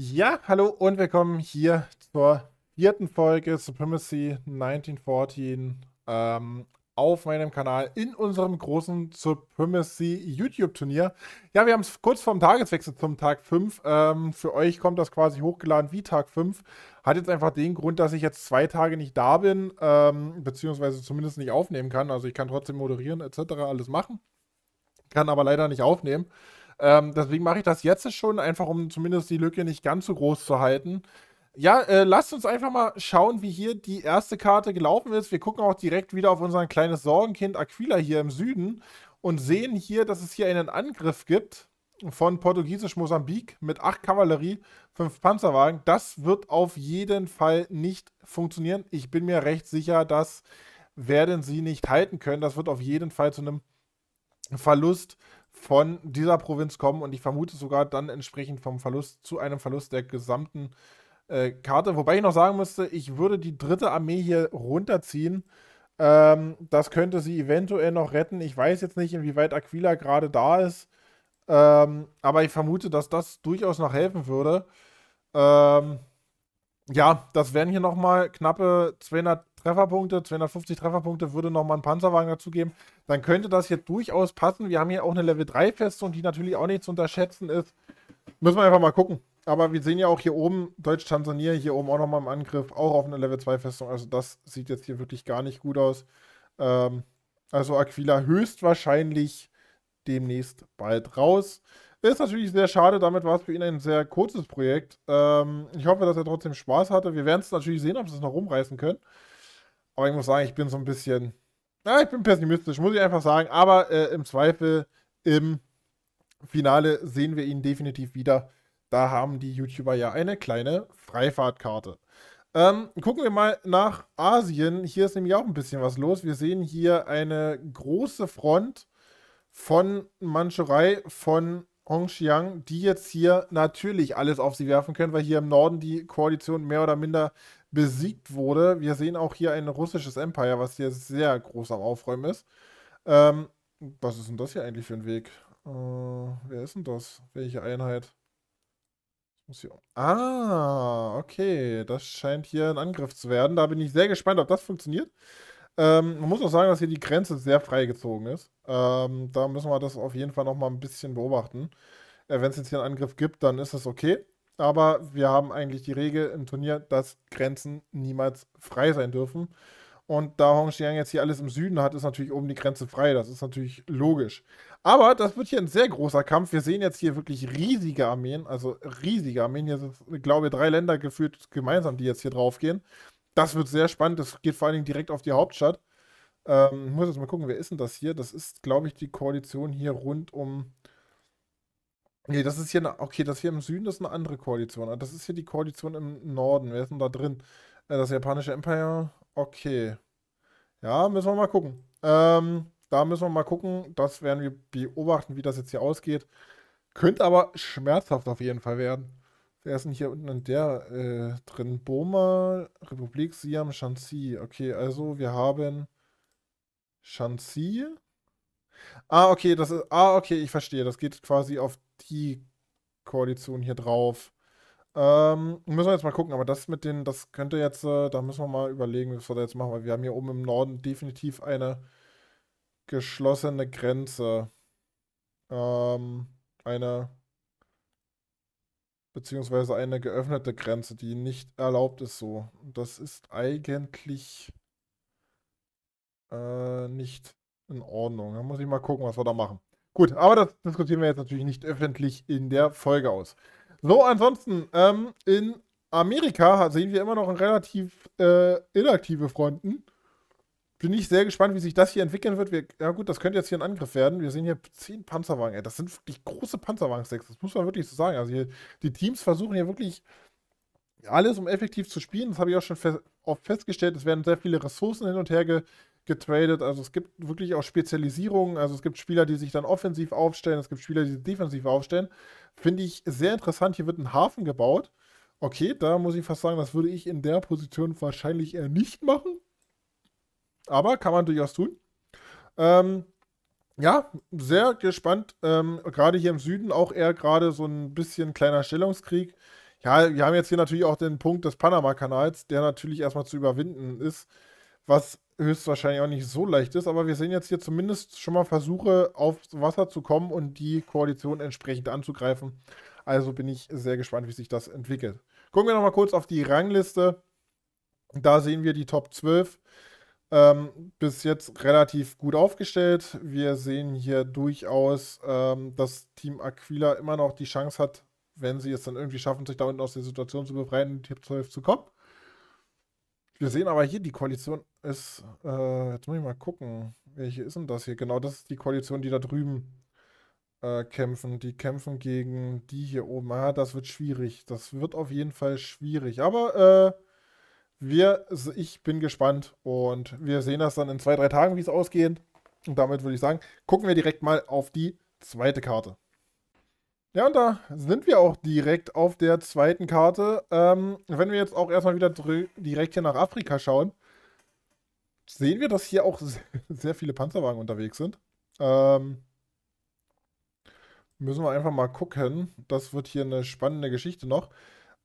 Ja, hallo und willkommen hier zur vierten Folge Supremacy 1914 ähm, auf meinem Kanal in unserem großen Supremacy YouTube-Turnier. Ja, wir haben es kurz vorm Tageswechsel zum Tag 5. Ähm, für euch kommt das quasi hochgeladen wie Tag 5. Hat jetzt einfach den Grund, dass ich jetzt zwei Tage nicht da bin, ähm, beziehungsweise zumindest nicht aufnehmen kann. Also ich kann trotzdem moderieren etc. alles machen, kann aber leider nicht aufnehmen. Ähm, deswegen mache ich das jetzt schon, einfach um zumindest die Lücke nicht ganz so groß zu halten. Ja, äh, lasst uns einfach mal schauen, wie hier die erste Karte gelaufen ist. Wir gucken auch direkt wieder auf unser kleines Sorgenkind Aquila hier im Süden und sehen hier, dass es hier einen Angriff gibt von Portugiesisch Mosambik mit 8 Kavallerie, 5 Panzerwagen. Das wird auf jeden Fall nicht funktionieren. Ich bin mir recht sicher, das werden sie nicht halten können. Das wird auf jeden Fall zu einem Verlust von dieser Provinz kommen und ich vermute sogar dann entsprechend vom Verlust zu einem Verlust der gesamten äh, Karte. Wobei ich noch sagen müsste, ich würde die dritte Armee hier runterziehen. Ähm, das könnte sie eventuell noch retten. Ich weiß jetzt nicht, inwieweit Aquila gerade da ist. Ähm, aber ich vermute, dass das durchaus noch helfen würde. Ähm, ja, das wären hier nochmal knappe 200 Trefferpunkte, 250 Trefferpunkte, würde nochmal einen Panzerwagen dazugeben, dann könnte das hier durchaus passen. Wir haben hier auch eine Level 3-Festung, die natürlich auch nicht zu unterschätzen ist. Müssen wir einfach mal gucken. Aber wir sehen ja auch hier oben Deutsch-Tansania, hier oben auch nochmal im Angriff, auch auf eine Level 2-Festung. Also das sieht jetzt hier wirklich gar nicht gut aus. Ähm, also Aquila höchstwahrscheinlich demnächst bald raus. Ist natürlich sehr schade, damit war es für ihn ein sehr kurzes Projekt. Ähm, ich hoffe, dass er trotzdem Spaß hatte. Wir werden es natürlich sehen, ob sie es noch rumreißen können. Aber ich muss sagen, ich bin so ein bisschen, na, ich bin pessimistisch, muss ich einfach sagen. Aber äh, im Zweifel, im Finale sehen wir ihn definitiv wieder. Da haben die YouTuber ja eine kleine Freifahrtkarte. Ähm, gucken wir mal nach Asien. Hier ist nämlich auch ein bisschen was los. Wir sehen hier eine große Front von Mandschurei, von Hongxiang, die jetzt hier natürlich alles auf sie werfen können, weil hier im Norden die Koalition mehr oder minder besiegt wurde. Wir sehen auch hier ein russisches Empire, was hier sehr groß am Aufräumen ist. Ähm, was ist denn das hier eigentlich für ein Weg? Äh, wer ist denn das? Welche Einheit? ah, okay. Das scheint hier ein Angriff zu werden. Da bin ich sehr gespannt, ob das funktioniert. Ähm, man muss auch sagen, dass hier die Grenze sehr frei gezogen ist. Ähm, da müssen wir das auf jeden Fall noch mal ein bisschen beobachten. Äh, Wenn es jetzt hier einen Angriff gibt, dann ist das okay. Aber wir haben eigentlich die Regel im Turnier, dass Grenzen niemals frei sein dürfen. Und da Hongxiang jetzt hier alles im Süden hat, ist natürlich oben die Grenze frei. Das ist natürlich logisch. Aber das wird hier ein sehr großer Kampf. Wir sehen jetzt hier wirklich riesige Armeen, also riesige Armeen. Hier sind, glaube ich, drei Länder geführt gemeinsam, die jetzt hier draufgehen das wird sehr spannend. Das geht vor allen Dingen direkt auf die Hauptstadt. Ähm, ich muss jetzt mal gucken, wer ist denn das hier? Das ist, glaube ich, die Koalition hier rund um. Nee, das ist hier, eine, okay, das hier im Süden das ist eine andere Koalition. Ah, das ist hier die Koalition im Norden. Wer ist denn da drin? Äh, das japanische Empire. Okay. Ja, müssen wir mal gucken. Ähm, da müssen wir mal gucken. Das werden wir beobachten, wie das jetzt hier ausgeht. Könnte aber schmerzhaft auf jeden Fall werden. Wer ist denn hier unten in der äh, drin? Burma, Republik Siam, Shanxi. Okay, also wir haben Shanxi. Ah, okay, das ist. Ah, okay, ich verstehe. Das geht quasi auf die Koalition hier drauf. Ähm, müssen wir jetzt mal gucken, aber das mit den, das könnte jetzt, äh, da müssen wir mal überlegen, was wir da jetzt machen, weil wir haben hier oben im Norden definitiv eine geschlossene Grenze. Ähm, eine beziehungsweise eine geöffnete Grenze, die nicht erlaubt ist so. das ist eigentlich äh, nicht in Ordnung. Da muss ich mal gucken, was wir da machen. Gut, aber das diskutieren wir jetzt natürlich nicht öffentlich in der Folge aus. So, ansonsten, ähm, in Amerika sehen wir immer noch relativ äh, inaktive Fronten bin ich sehr gespannt, wie sich das hier entwickeln wird. Wir, ja gut, das könnte jetzt hier ein Angriff werden. Wir sehen hier zehn Panzerwagen. Ey, das sind wirklich große panzerwagen sex Das muss man wirklich so sagen. Also hier, die Teams versuchen hier wirklich alles, um effektiv zu spielen. Das habe ich auch schon fe oft festgestellt. Es werden sehr viele Ressourcen hin und her ge getradet. Also es gibt wirklich auch Spezialisierungen. Also es gibt Spieler, die sich dann offensiv aufstellen. Es gibt Spieler, die sich defensiv aufstellen. Finde ich sehr interessant. Hier wird ein Hafen gebaut. Okay, da muss ich fast sagen, das würde ich in der Position wahrscheinlich eher nicht machen aber kann man durchaus tun. Ähm, ja, sehr gespannt. Ähm, gerade hier im Süden auch eher gerade so ein bisschen kleiner Stellungskrieg. Ja, wir haben jetzt hier natürlich auch den Punkt des Panama-Kanals, der natürlich erstmal zu überwinden ist, was höchstwahrscheinlich auch nicht so leicht ist. Aber wir sehen jetzt hier zumindest schon mal Versuche, aufs Wasser zu kommen und die Koalition entsprechend anzugreifen. Also bin ich sehr gespannt, wie sich das entwickelt. Gucken wir nochmal kurz auf die Rangliste. Da sehen wir die Top 12. Ähm, bis jetzt relativ gut aufgestellt. Wir sehen hier durchaus, ähm, dass Team Aquila immer noch die Chance hat, wenn sie es dann irgendwie schaffen, sich da unten aus der Situation zu befreien und Tipp 12 zu kommen. Wir sehen aber hier, die Koalition ist, äh, jetzt muss ich mal gucken, welche ist denn das hier? Genau, das ist die Koalition, die da drüben äh, kämpfen. Die kämpfen gegen die hier oben. Ah, das wird schwierig. Das wird auf jeden Fall schwierig. Aber äh, wir, also ich bin gespannt und wir sehen das dann in zwei, drei Tagen, wie es ausgeht. Und damit würde ich sagen, gucken wir direkt mal auf die zweite Karte. Ja, und da sind wir auch direkt auf der zweiten Karte. Ähm, wenn wir jetzt auch erstmal wieder direkt hier nach Afrika schauen, sehen wir, dass hier auch sehr viele Panzerwagen unterwegs sind. Ähm, müssen wir einfach mal gucken. Das wird hier eine spannende Geschichte noch.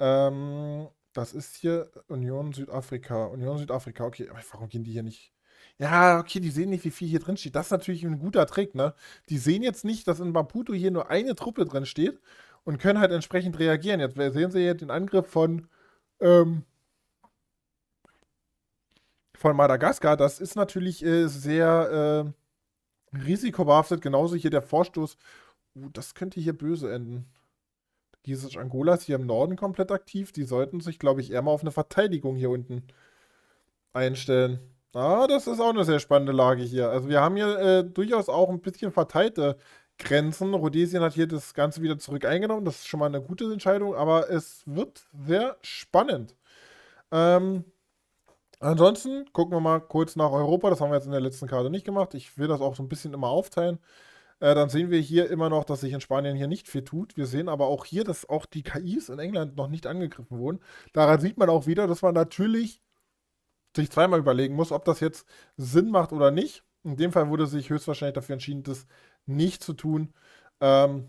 Ähm, das ist hier Union Südafrika. Union Südafrika, okay, aber warum gehen die hier nicht? Ja, okay, die sehen nicht, wie viel hier drin steht. Das ist natürlich ein guter Trick, ne? Die sehen jetzt nicht, dass in Maputo hier nur eine Truppe drin steht und können halt entsprechend reagieren. Jetzt sehen sie hier den Angriff von, ähm, von Madagaskar. Das ist natürlich äh, sehr äh, risikobehaftet. Genauso hier der Vorstoß. Uh, das könnte hier böse enden dieses Angolas hier im Norden komplett aktiv. Die sollten sich, glaube ich, eher mal auf eine Verteidigung hier unten einstellen. Ah, das ist auch eine sehr spannende Lage hier. Also wir haben hier äh, durchaus auch ein bisschen verteilte Grenzen. Rhodesien hat hier das Ganze wieder zurück eingenommen. Das ist schon mal eine gute Entscheidung, aber es wird sehr spannend. Ähm, ansonsten gucken wir mal kurz nach Europa. Das haben wir jetzt in der letzten Karte nicht gemacht. Ich will das auch so ein bisschen immer aufteilen äh, dann sehen wir hier immer noch, dass sich in Spanien hier nicht viel tut. Wir sehen aber auch hier, dass auch die KIs in England noch nicht angegriffen wurden. Daran sieht man auch wieder, dass man natürlich sich zweimal überlegen muss, ob das jetzt Sinn macht oder nicht. In dem Fall wurde sich höchstwahrscheinlich dafür entschieden, das nicht zu tun. Ähm,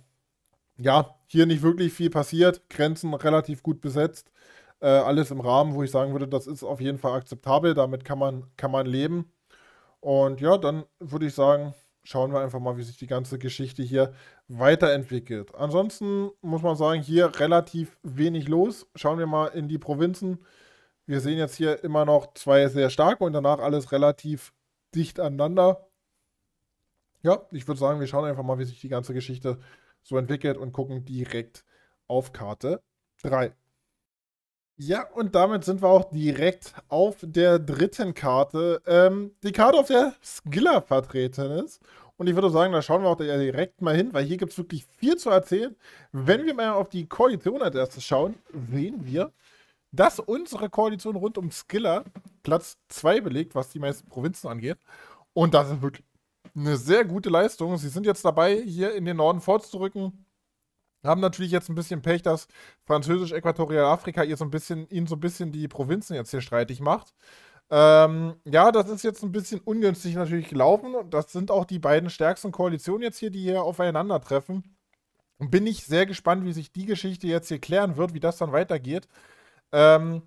ja, hier nicht wirklich viel passiert, Grenzen relativ gut besetzt, äh, alles im Rahmen, wo ich sagen würde, das ist auf jeden Fall akzeptabel, damit kann man, kann man leben. Und ja, dann würde ich sagen, schauen wir einfach mal, wie sich die ganze Geschichte hier weiterentwickelt. Ansonsten muss man sagen, hier relativ wenig los. Schauen wir mal in die Provinzen. Wir sehen jetzt hier immer noch zwei sehr starke und danach alles relativ dicht aneinander. Ja, ich würde sagen, wir schauen einfach mal, wie sich die ganze Geschichte so entwickelt und gucken direkt auf Karte 3. Ja, und damit sind wir auch direkt auf der dritten Karte. Ähm, die Karte, auf der Skiller vertreten ist. Und ich würde sagen, da schauen wir auch direkt mal hin, weil hier gibt es wirklich viel zu erzählen. Wenn wir mal auf die Koalition als erstes schauen, sehen wir, dass unsere Koalition rund um Skiller Platz 2 belegt, was die meisten Provinzen angeht. Und das ist wirklich eine sehr gute Leistung. Sie sind jetzt dabei, hier in den Norden vorzurücken haben natürlich jetzt ein bisschen Pech, dass Französisch-Äquatorialafrika ihr so ein bisschen, ihnen so ein bisschen die Provinzen jetzt hier streitig macht. Ähm, ja, das ist jetzt ein bisschen ungünstig natürlich gelaufen. Das sind auch die beiden stärksten Koalitionen jetzt hier, die hier aufeinandertreffen. Und bin ich sehr gespannt, wie sich die Geschichte jetzt hier klären wird, wie das dann weitergeht. Ähm,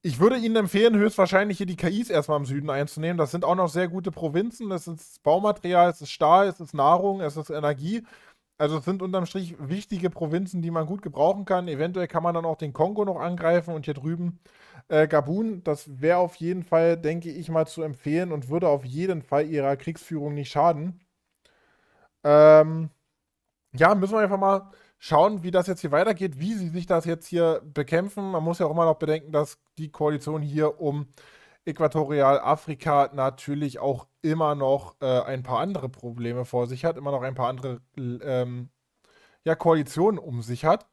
ich würde Ihnen empfehlen, höchstwahrscheinlich hier die KIs erstmal im Süden einzunehmen. Das sind auch noch sehr gute Provinzen. Das ist Baumaterial, es ist Stahl, es ist Nahrung, es ist Energie. Also es sind unterm Strich wichtige Provinzen, die man gut gebrauchen kann. Eventuell kann man dann auch den Kongo noch angreifen und hier drüben äh, Gabun. Das wäre auf jeden Fall, denke ich mal, zu empfehlen und würde auf jeden Fall ihrer Kriegsführung nicht schaden. Ähm, ja, müssen wir einfach mal schauen, wie das jetzt hier weitergeht, wie sie sich das jetzt hier bekämpfen. Man muss ja auch immer noch bedenken, dass die Koalition hier um Äquatorialafrika natürlich auch immer noch äh, ein paar andere Probleme vor sich hat, immer noch ein paar andere ähm, ja, Koalitionen um sich hat.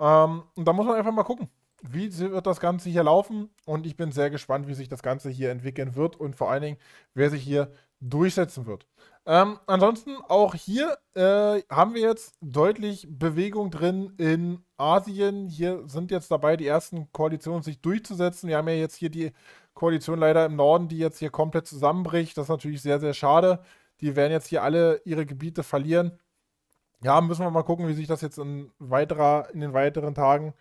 Ähm, und da muss man einfach mal gucken, wie wird das Ganze hier laufen. Und ich bin sehr gespannt, wie sich das Ganze hier entwickeln wird und vor allen Dingen, wer sich hier durchsetzen wird. Ähm, ansonsten auch hier äh, haben wir jetzt deutlich Bewegung drin in Asien. Hier sind jetzt dabei, die ersten Koalitionen sich durchzusetzen. Wir haben ja jetzt hier die Koalition leider im Norden, die jetzt hier komplett zusammenbricht. Das ist natürlich sehr, sehr schade. Die werden jetzt hier alle ihre Gebiete verlieren. Ja, müssen wir mal gucken, wie sich das jetzt in, weiterer, in den weiteren Tagen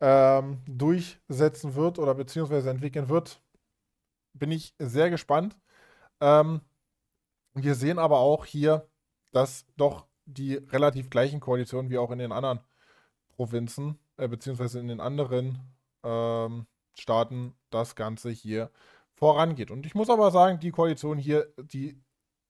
ähm, durchsetzen wird oder beziehungsweise entwickeln wird. Bin ich sehr gespannt. Ähm, wir sehen aber auch hier, dass doch die relativ gleichen Koalitionen wie auch in den anderen Provinzen, äh, beziehungsweise in den anderen ähm, Staaten das Ganze hier vorangeht. Und ich muss aber sagen, die Koalition hier, die,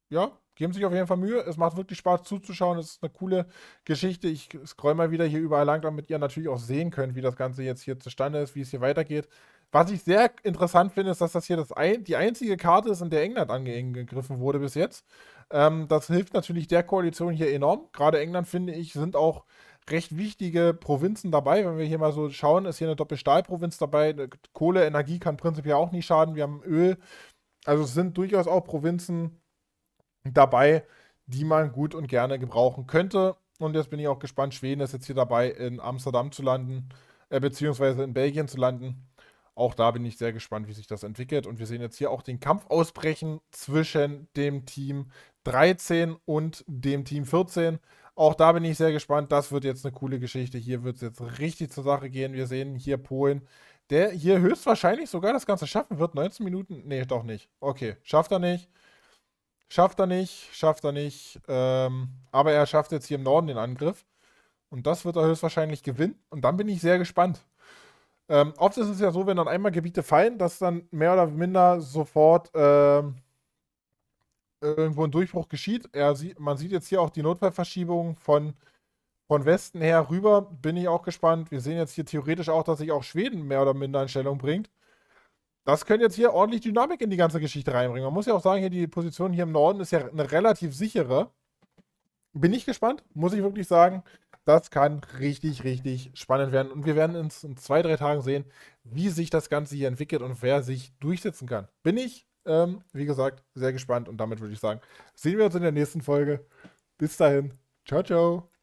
ja, geben sich auf jeden Fall Mühe. Es macht wirklich Spaß zuzuschauen. Es ist eine coole Geschichte. Ich scroll mal wieder hier überall lang, damit ihr natürlich auch sehen könnt, wie das Ganze jetzt hier zustande ist, wie es hier weitergeht. Was ich sehr interessant finde, ist, dass das hier das ein, die einzige Karte ist, in der England angegriffen wurde bis jetzt. Ähm, das hilft natürlich der Koalition hier enorm. Gerade England, finde ich, sind auch recht wichtige Provinzen dabei. Wenn wir hier mal so schauen, ist hier eine Doppelstahlprovinz dabei. Kohle, Energie kann prinzipiell auch nicht schaden. Wir haben Öl. Also es sind durchaus auch Provinzen dabei, die man gut und gerne gebrauchen könnte. Und jetzt bin ich auch gespannt, Schweden ist jetzt hier dabei, in Amsterdam zu landen, äh, beziehungsweise in Belgien zu landen. Auch da bin ich sehr gespannt, wie sich das entwickelt. Und wir sehen jetzt hier auch den Kampf ausbrechen zwischen dem Team 13 und dem Team 14. Auch da bin ich sehr gespannt. Das wird jetzt eine coole Geschichte. Hier wird es jetzt richtig zur Sache gehen. Wir sehen hier Polen, der hier höchstwahrscheinlich sogar das Ganze schaffen wird. 19 Minuten? Nee, doch nicht. Okay, schafft er nicht. Schafft er nicht, schafft er nicht. Ähm, aber er schafft jetzt hier im Norden den Angriff. Und das wird er höchstwahrscheinlich gewinnen. Und dann bin ich sehr gespannt. Ähm, oft ist es ja so, wenn dann einmal Gebiete fallen, dass dann mehr oder minder sofort ähm, irgendwo ein Durchbruch geschieht. Er sieht, man sieht jetzt hier auch die Notfallverschiebung von, von Westen her rüber. Bin ich auch gespannt. Wir sehen jetzt hier theoretisch auch, dass sich auch Schweden mehr oder minder in Stellung bringt. Das könnte jetzt hier ordentlich Dynamik in die ganze Geschichte reinbringen. Man muss ja auch sagen, hier die Position hier im Norden ist ja eine relativ sichere. Bin ich gespannt, muss ich wirklich sagen. Das kann richtig, richtig spannend werden. Und wir werden in zwei, drei Tagen sehen, wie sich das Ganze hier entwickelt und wer sich durchsetzen kann. Bin ich ähm, wie gesagt, sehr gespannt und damit würde ich sagen, sehen wir uns in der nächsten Folge. Bis dahin. Ciao, ciao.